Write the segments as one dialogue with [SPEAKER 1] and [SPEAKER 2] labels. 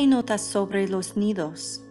[SPEAKER 1] Hay notas sobre los nidos.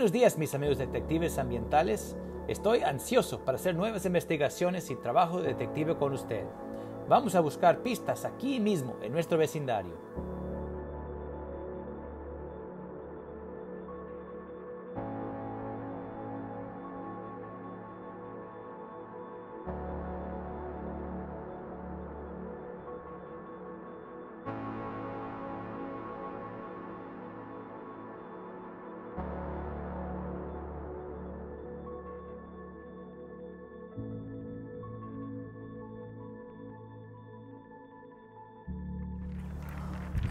[SPEAKER 2] Buenos días mis amigos detectives ambientales. Estoy ansioso para hacer nuevas investigaciones y trabajo de detective con usted. Vamos a buscar pistas aquí mismo en nuestro vecindario.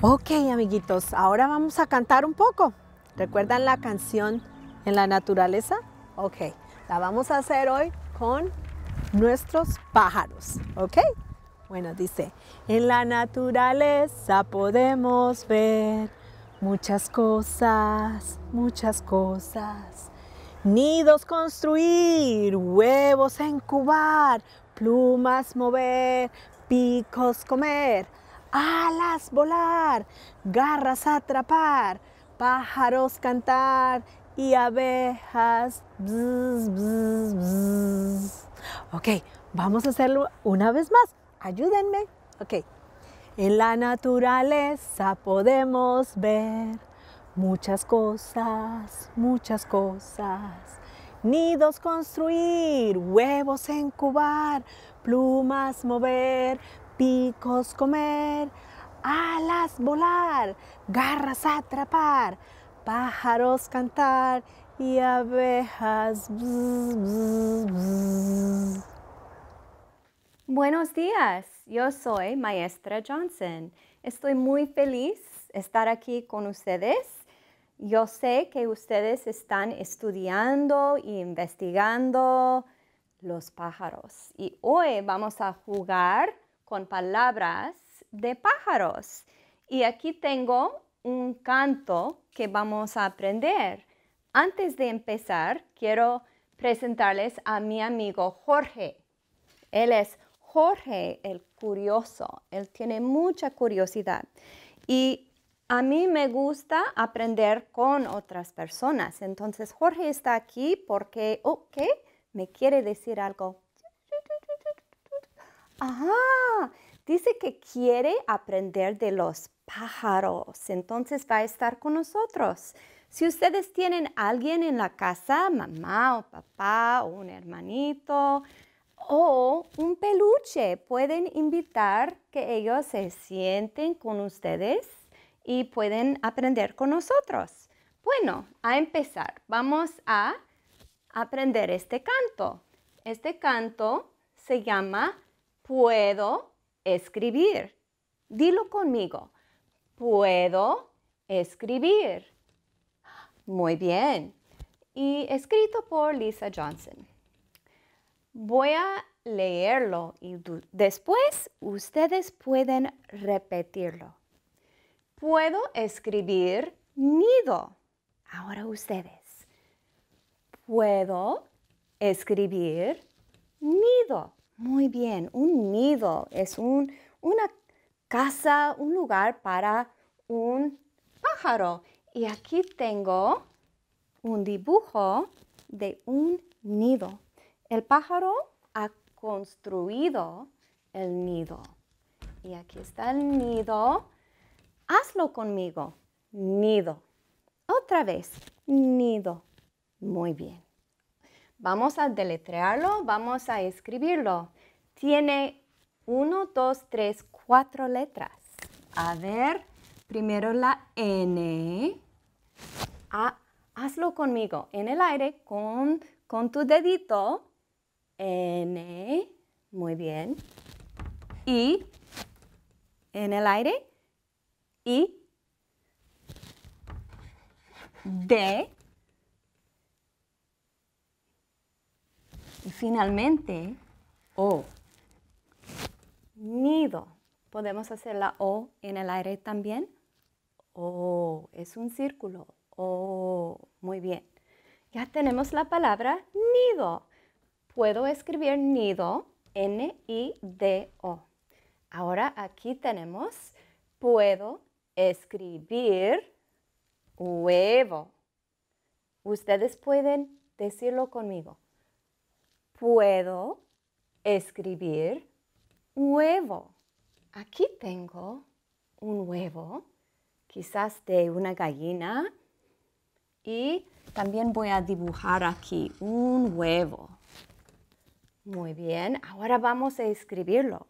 [SPEAKER 2] Ok, amiguitos, ahora vamos a cantar un poco. ¿Recuerdan la canción en la naturaleza? Ok, la vamos a hacer hoy con nuestros pájaros. Ok, bueno, dice, en la naturaleza podemos ver muchas cosas, muchas cosas. Nidos construir, huevos incubar, plumas mover, picos comer alas volar, garras atrapar, pájaros cantar y abejas. Ok, vamos a hacerlo una vez más. Ayúdenme. Ok. En la naturaleza podemos ver muchas cosas, muchas cosas. Nidos construir, huevos incubar, plumas mover, picos comer, alas volar, garras atrapar, pájaros cantar
[SPEAKER 1] y abejas. Buenos días, yo soy maestra Johnson. Estoy muy feliz estar aquí con ustedes. Yo sé que ustedes están estudiando e investigando los pájaros y hoy vamos a jugar con palabras de pájaros. Y aquí tengo un canto que vamos a aprender. Antes de empezar, quiero presentarles a mi amigo Jorge. Él es Jorge el curioso. Él tiene mucha curiosidad. Y a mí me gusta aprender con otras personas. Entonces Jorge está aquí porque, ¿qué? me quiere decir algo Ah, dice que quiere aprender de los pájaros, entonces va a estar con nosotros. Si ustedes tienen alguien en la casa, mamá o papá o un hermanito o un peluche, pueden invitar que ellos se sienten con ustedes y pueden aprender con nosotros. Bueno, a empezar, vamos a aprender este canto. Este canto se llama puedo escribir. Dilo conmigo. Puedo escribir. Muy bien. Y escrito por Lisa Johnson. Voy a leerlo y después ustedes pueden repetirlo. Puedo escribir nido. Ahora ustedes. Puedo escribir nido. Muy bien, un nido es una casa, un lugar para un pájaro. Y aquí tengo un dibujo de un nido. El pájaro ha construido el nido. Y aquí está el nido. Hazlo conmigo. Nido. Otra vez. Nido. Muy bien. Vamos a deletrearlo, vamos a escribirlo. Tiene 1, dos, 3, cuatro letras. A ver, primero la N. hazlo conmigo, en el aire, con, con tu dedito. N, muy bien. Y, en el aire, y, D, Y finalmente, O. Nido. Podemos hacer la O en el aire también. O. Es un círculo. O. Muy bien. Ya tenemos la palabra nido. Puedo escribir nido, N-I-D-O. Ahora aquí tenemos, puedo escribir huevo. Ustedes pueden decirlo conmigo puedo escribir huevo. Aquí tengo un huevo, quizás de una gallina. Y también voy a dibujar aquí un huevo. Muy bien, ahora vamos a escribirlo.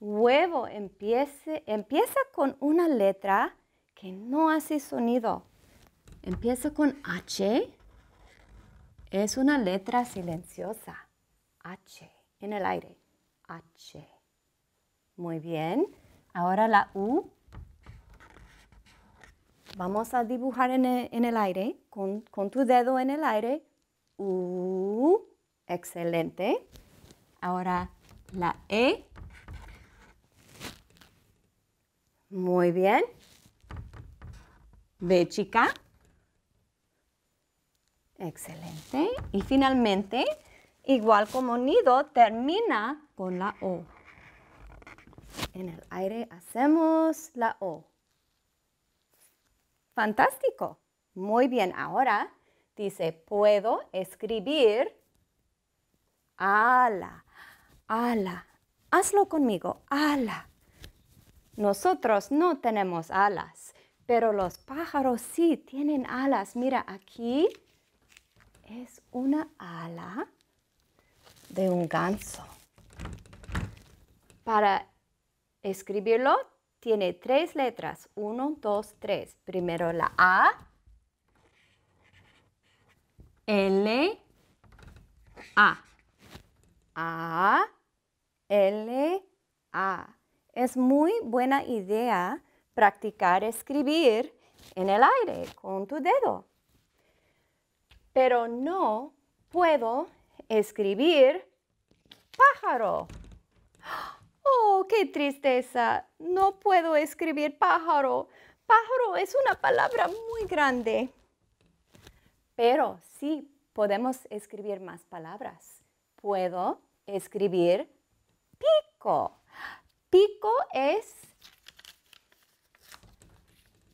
[SPEAKER 1] Huevo empieza con una letra que no hace sonido. Empieza con H. Es una letra silenciosa. H, en el aire. H. Muy bien. Ahora la U. Vamos a dibujar en el, aire, con, con, tu dedo en el aire. U. Excelente. Ahora la E. Muy bien. B chica. Excelente. Y finalmente igual como nido, termina con la O. En el aire hacemos la O. Fantástico. Muy bien, ahora dice, puedo escribir ala, ala. Hazlo conmigo, ala. Nosotros no tenemos alas, pero los pájaros sí tienen alas. Mira, aquí es una ala de un ganso. Para escribirlo, tiene tres letras. Uno, dos, tres. Primero la A, L, A. A, L, A. Es muy buena idea practicar escribir en el aire con tu dedo. Pero no puedo escribir pájaro. Oh, qué tristeza. No puedo escribir pájaro. Pájaro es una palabra muy grande. Pero sí podemos escribir más palabras. Puedo escribir pico. Pico es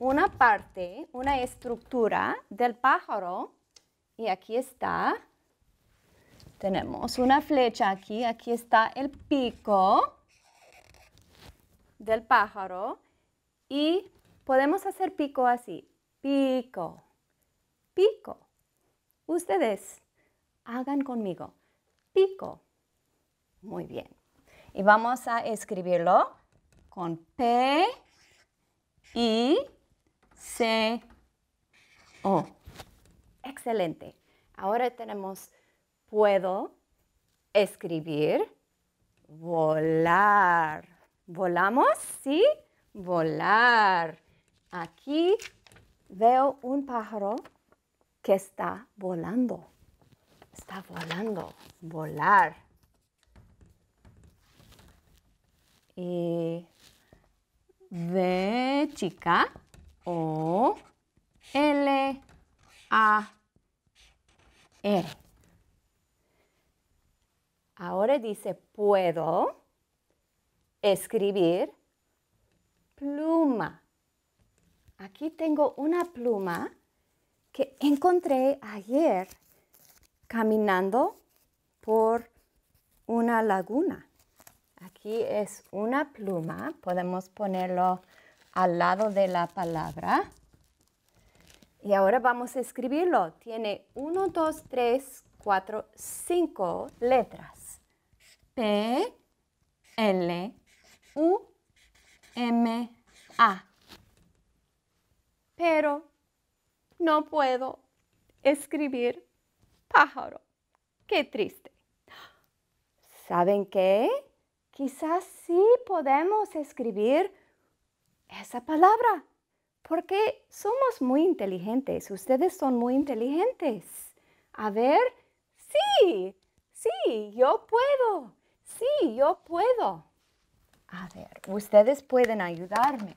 [SPEAKER 1] una parte, una estructura del pájaro. Y aquí está tenemos una flecha aquí, aquí está el pico del pájaro y podemos hacer pico así, pico, pico. Ustedes hagan conmigo, pico. Muy bien. Y vamos a escribirlo con P, I, C, O. Excelente. Ahora tenemos puedo escribir volar. ¿Volamos? ¿Sí? Volar. Aquí veo un pájaro que está volando. Está volando. Volar. Y V chica O L A R. E dice puedo escribir pluma. Aquí tengo una pluma que encontré ayer caminando por una laguna. Aquí es una pluma, podemos ponerlo al lado de la palabra. Y ahora vamos a escribirlo. Tiene 1, 2, 3, 4, 5 letras. P, L, U, M, A. Pero no puedo escribir pájaro. Qué triste. ¿Saben qué? Quizás sí podemos escribir esa palabra, porque somos muy inteligentes. Ustedes son muy inteligentes. A ver, sí, sí, yo puedo. Sí, yo puedo. A ver, ustedes pueden ayudarme.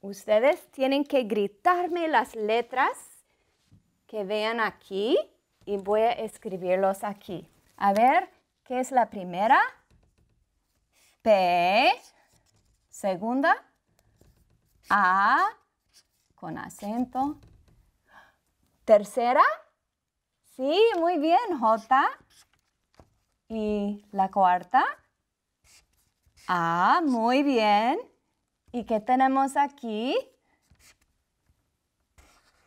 [SPEAKER 1] Ustedes tienen que gritarme las letras que vean aquí y voy a escribirlos aquí. A ver, ¿qué es la primera? P. Segunda. A. Con acento. Tercera. Sí, muy bien, J. ¿Y la cuarta? Ah, muy bien. ¿Y qué tenemos aquí?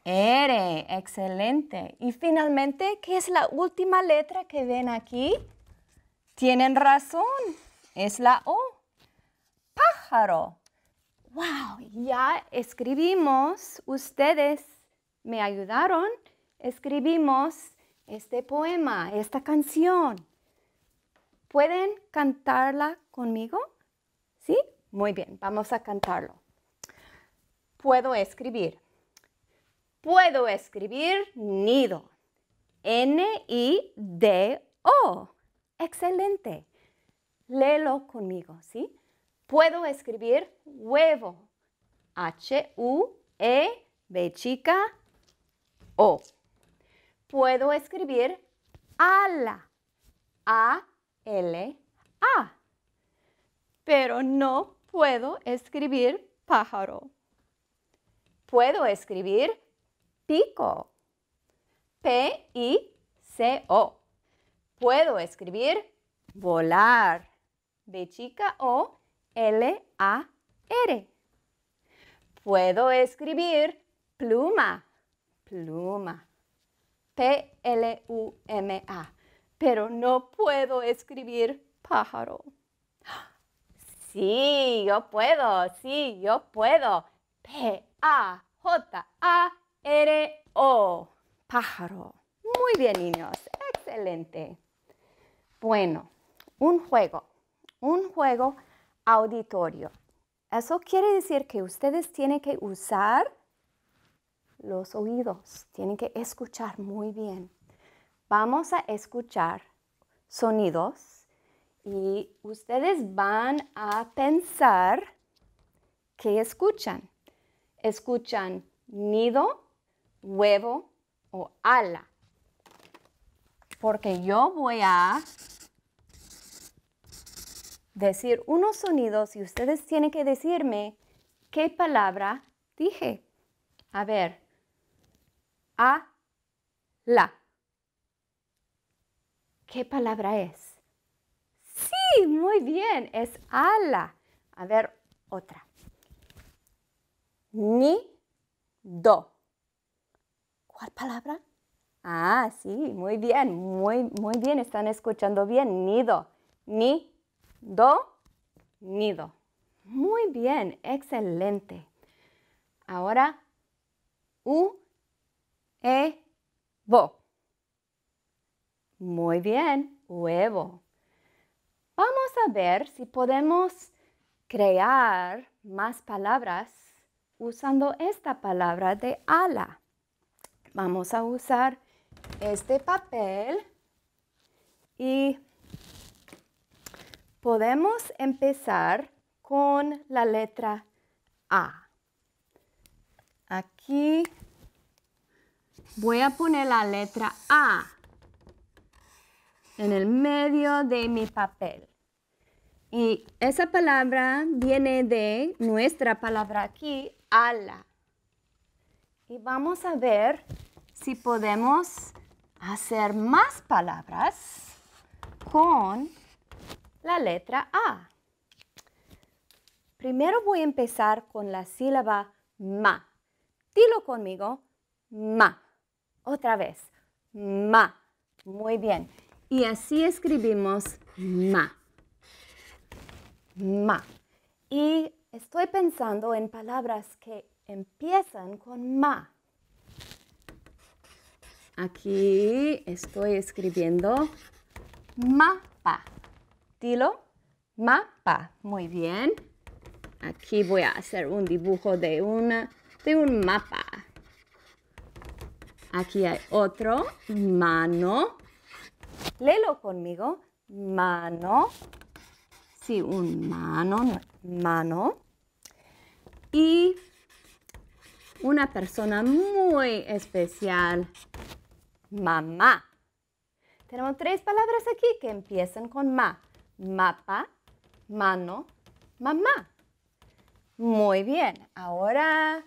[SPEAKER 1] R, excelente. Y finalmente, ¿qué es la última letra que ven aquí? Tienen razón, es la O. Pájaro. ¡Wow! Ya escribimos, ustedes me ayudaron, escribimos este poema, esta canción. ¿Pueden cantarla conmigo? ¿Sí? Muy bien, vamos a cantarlo. Puedo escribir. Puedo escribir nido. N-I-D-O. Excelente. Léelo conmigo, ¿sí? Puedo escribir huevo. H-U-E-B chica O. Puedo escribir ala. A L, A. Pero no puedo escribir pájaro. Puedo escribir pico. P-I-C-O. Puedo escribir volar. de chica O L-A-R. Puedo escribir pluma. Pluma. P-L-U-M-A pero no puedo escribir pájaro. Sí, yo puedo, sí, yo puedo. P-A-J-A-R-O. Pájaro. Muy bien, niños. Excelente. Bueno, un juego. Un juego auditorio. Eso quiere decir que ustedes tienen que usar los oídos. Tienen que escuchar muy bien vamos a escuchar sonidos y ustedes van a pensar qué escuchan. Escuchan nido, huevo o ala. Porque yo voy a decir unos sonidos y ustedes tienen que decirme qué palabra dije. A ver, a, la. ¿Qué palabra es? Sí, muy bien, es ala. A ver, otra. Ni do. ¿Cuál palabra? Ah, sí, muy bien, muy, muy bien, están escuchando bien. Nido, ni, do, nido. Muy bien, excelente. Ahora, u, e, bo. Muy bien, huevo. Vamos a ver si podemos crear más palabras usando esta palabra de ala. Vamos a usar este papel y podemos empezar con la letra A. Aquí voy a poner la letra A en el medio de mi papel. Y esa palabra viene de nuestra palabra aquí, ala. Y vamos a ver si podemos hacer más palabras con la letra A. Primero voy a empezar con la sílaba ma. Dilo conmigo, ma. Otra vez, ma. Muy bien. Y así escribimos ma. Ma. Y estoy pensando en palabras que empiezan con ma. Aquí estoy escribiendo mapa. Dilo, mapa. Muy bien. Aquí voy a hacer un dibujo de, de un mapa. Aquí hay otro, mano. Léelo conmigo. Mano. Sí, un mano, mano. Y una persona muy especial, mamá. Tenemos tres palabras aquí que empiezan con ma. Mapa, mano, mamá. Muy bien, ahora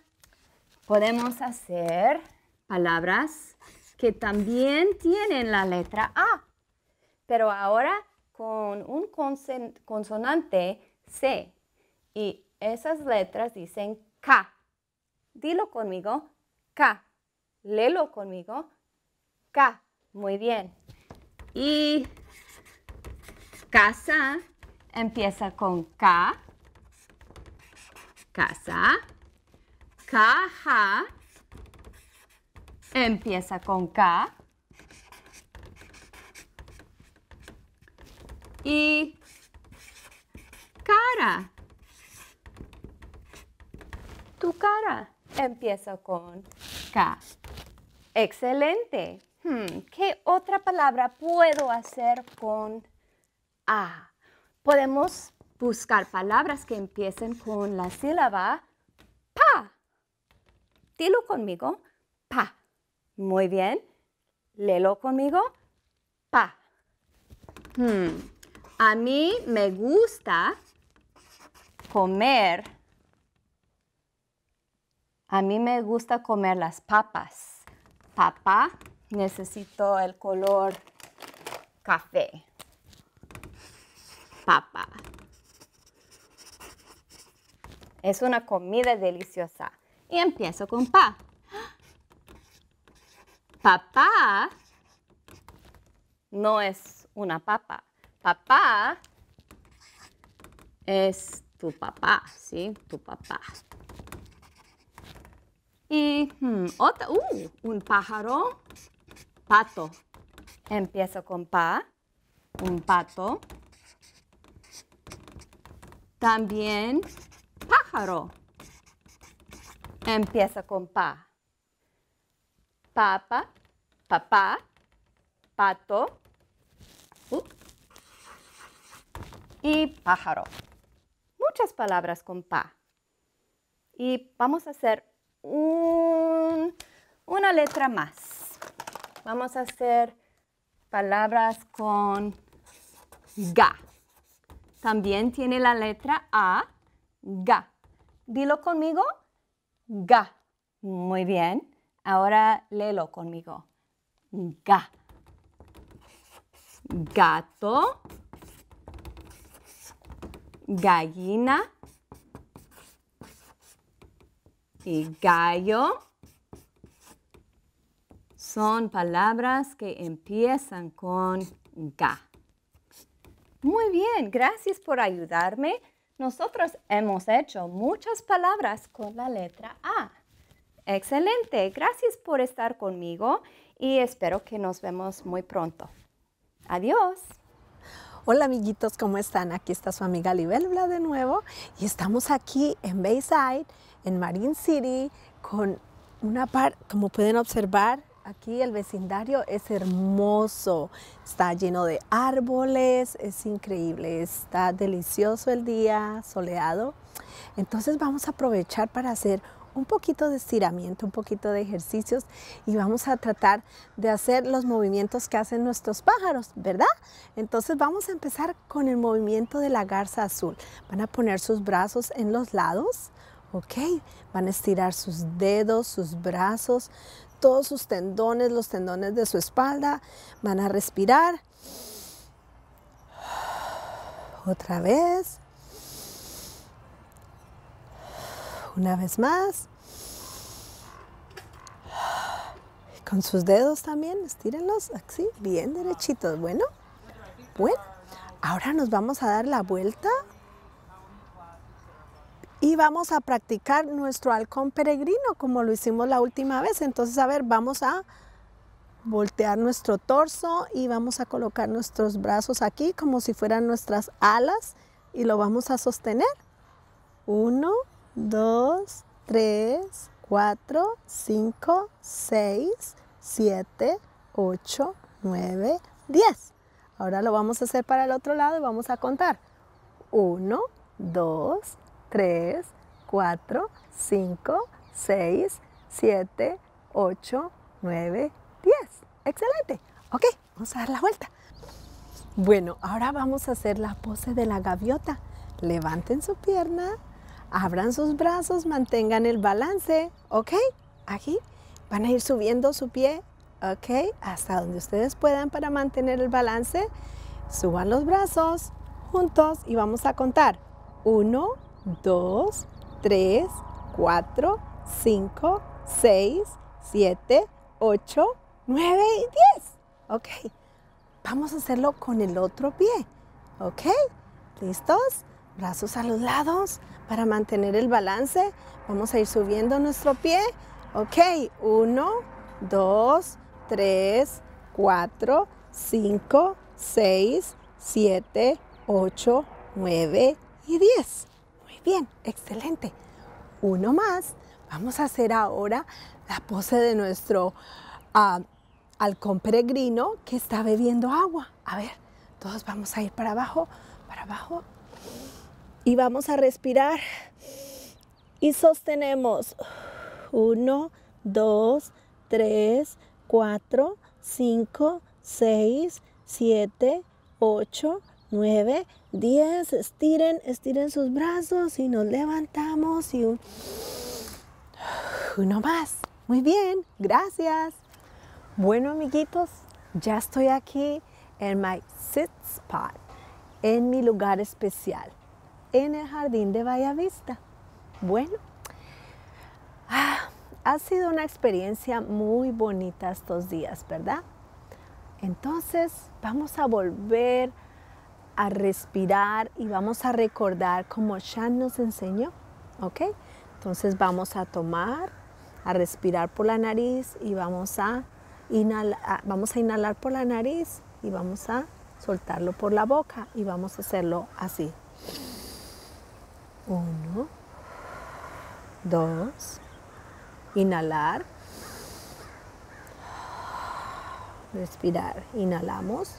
[SPEAKER 1] podemos hacer palabras que también tienen la letra A pero ahora con un consonante C. Y esas letras dicen K. Dilo conmigo, K. Léelo conmigo, K. Muy bien. Y casa empieza con K. Casa. Caja empieza con K. y cara. Tu cara empieza con K. Excelente. Hmm, ¿Qué otra palabra puedo hacer con A? Podemos buscar palabras que empiecen con la sílaba pa. Dilo conmigo, pa. Muy bien. Lelo conmigo, pa. Hmm. A mí me gusta comer. A mí me gusta comer las papas. Papá, necesito el color café. Papa. Es una comida deliciosa. Y empiezo con pa. Papá no es una papa. Papá es tu papá, ¿sí? Tu papá. Y hmm, otra, uh, un pájaro, pato. Empieza con pa, un pato. También pájaro. Empieza con pa. Papa, papá, pato. Uh y pájaro. Muchas palabras con pa. Y vamos a hacer una letra más. Vamos a hacer palabras con ga. También tiene la letra A, ga. Dilo conmigo, ga. Muy bien. Ahora léelo conmigo. Ga. Gato gallina y gallo son palabras que empiezan con ga. Muy bien, gracias por ayudarme. Nosotros hemos hecho muchas palabras con la letra A. Excelente, gracias por estar conmigo y espero que nos vemos muy pronto. Adiós. Hola amiguitos, ¿cómo están?
[SPEAKER 2] Aquí está su amiga Libelbla de nuevo y estamos aquí en Bayside, en Marine City, con una par... como pueden observar, aquí el vecindario es hermoso, está lleno de árboles, es increíble, está delicioso el día, soleado. Entonces vamos a aprovechar para hacer un poquito de estiramiento, un poquito de ejercicios y vamos a tratar de hacer los movimientos que hacen nuestros pájaros, ¿verdad? Entonces vamos a empezar con el movimiento de la garza azul. Van a poner sus brazos en los lados, ¿ok? Van a estirar sus dedos, sus brazos, todos sus tendones, los tendones de su espalda. Van a respirar. Otra vez. Una vez más. Con sus dedos también, estírenlos así, bien derechitos. Bueno, bueno. Ahora nos vamos a dar la vuelta y vamos a practicar nuestro halcón peregrino como lo hicimos la última vez. Entonces, a ver, vamos a voltear nuestro torso y vamos a colocar nuestros brazos aquí como si fueran nuestras alas y lo vamos a sostener. Uno, 2, 3, 4, 5, 6, 7, 8, 9, 10. Ahora lo vamos a hacer para el otro lado y vamos a contar. 1, 2, 3, 4, 5, 6, 7, 8, 9, 10. Excelente. Ok, vamos a dar la vuelta. Bueno, ahora vamos a hacer la pose de la gaviota. Levanten su pierna abran sus brazos, mantengan el balance, ¿ok? Aquí van a ir subiendo su pie, ¿ok? Hasta donde ustedes puedan para mantener el balance. Suban los brazos juntos y vamos a contar. Uno, dos, tres, cuatro, cinco, seis, siete, ocho, nueve y diez. Ok, vamos a hacerlo con el otro pie. Ok, ¿listos? brazos a los lados para mantener el balance. Vamos a ir subiendo nuestro pie. Ok, uno dos tres cuatro cinco seis siete ocho nueve y diez Muy bien, excelente. Uno más. Vamos a hacer ahora la pose de nuestro ah, halcón peregrino que está bebiendo agua. A ver, todos vamos a ir para abajo, para abajo. Y vamos a respirar. Y sostenemos. uno, dos, tres, cuatro, cinco, seis, siete, ocho, nueve, diez. Estiren, estiren sus brazos y nos levantamos. Y uno más. Muy bien, gracias. Bueno, amiguitos, ya estoy aquí en mi sit spot, en mi lugar especial en el jardín de Vista. Bueno, ah, ha sido una experiencia muy bonita estos días, ¿verdad? Entonces vamos a volver a respirar y vamos a recordar como ya nos enseñó, ¿ok? Entonces vamos a tomar, a respirar por la nariz y vamos a, vamos a inhalar por la nariz y vamos a soltarlo por la boca y vamos a hacerlo así. Uno, dos. Inhalar. Respirar. Inhalamos.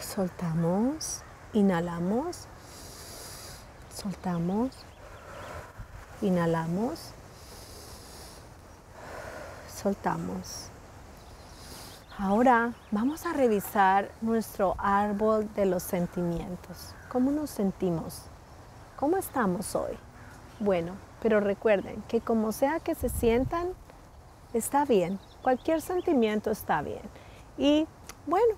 [SPEAKER 2] Soltamos. Inhalamos. Soltamos. Inhalamos. Soltamos. Ahora vamos a revisar nuestro árbol de los sentimientos. ¿Cómo nos sentimos? ¿Cómo estamos hoy? Bueno, pero recuerden que como sea que se sientan, está bien. Cualquier sentimiento está bien. Y bueno,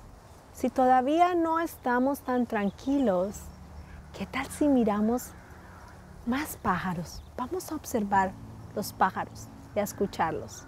[SPEAKER 2] si todavía no estamos tan tranquilos, ¿qué tal si miramos más pájaros? Vamos a observar los pájaros y a escucharlos.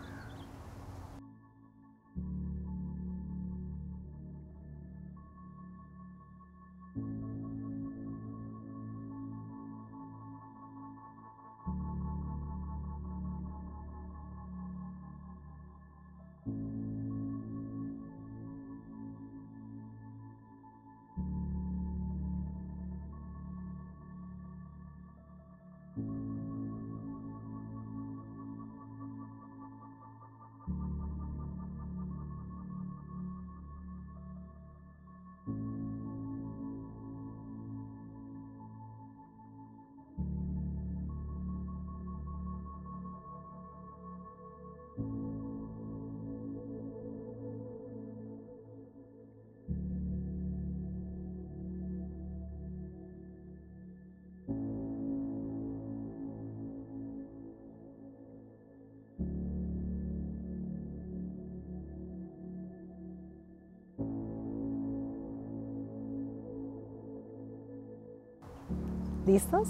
[SPEAKER 2] ¿Listos?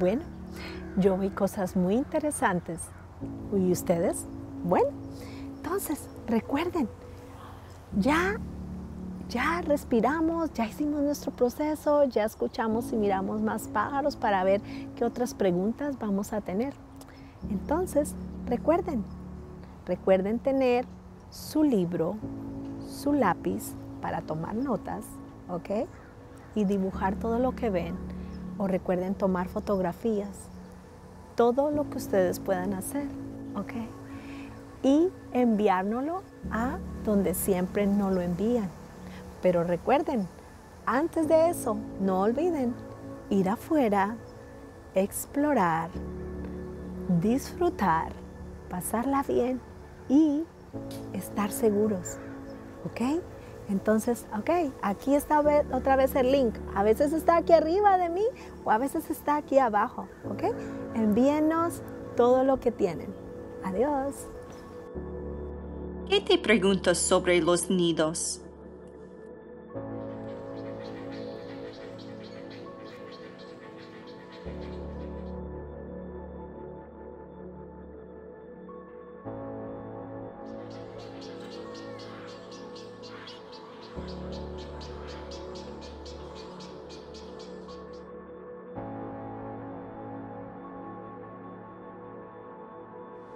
[SPEAKER 2] Bueno, yo vi cosas muy interesantes. ¿Y ustedes? Bueno, entonces recuerden, ya, ya respiramos, ya hicimos nuestro proceso, ya escuchamos y miramos más pájaros para ver qué otras preguntas vamos a tener. Entonces, recuerden, recuerden tener su libro, su lápiz para tomar notas, ¿ok? Y dibujar todo lo que ven o recuerden tomar fotografías, todo lo que ustedes puedan hacer, ¿ok? Y enviárnoslo a donde siempre no lo envían. Pero recuerden, antes de eso, no olviden ir afuera, explorar, disfrutar, pasarla bien y estar seguros, ¿ok? Entonces, ok, aquí está otra vez el link. A veces está aquí arriba de mí o a veces está aquí abajo, ok. Envíenos todo lo que tienen. Adiós.
[SPEAKER 1] ¿Qué te preguntas sobre los nidos?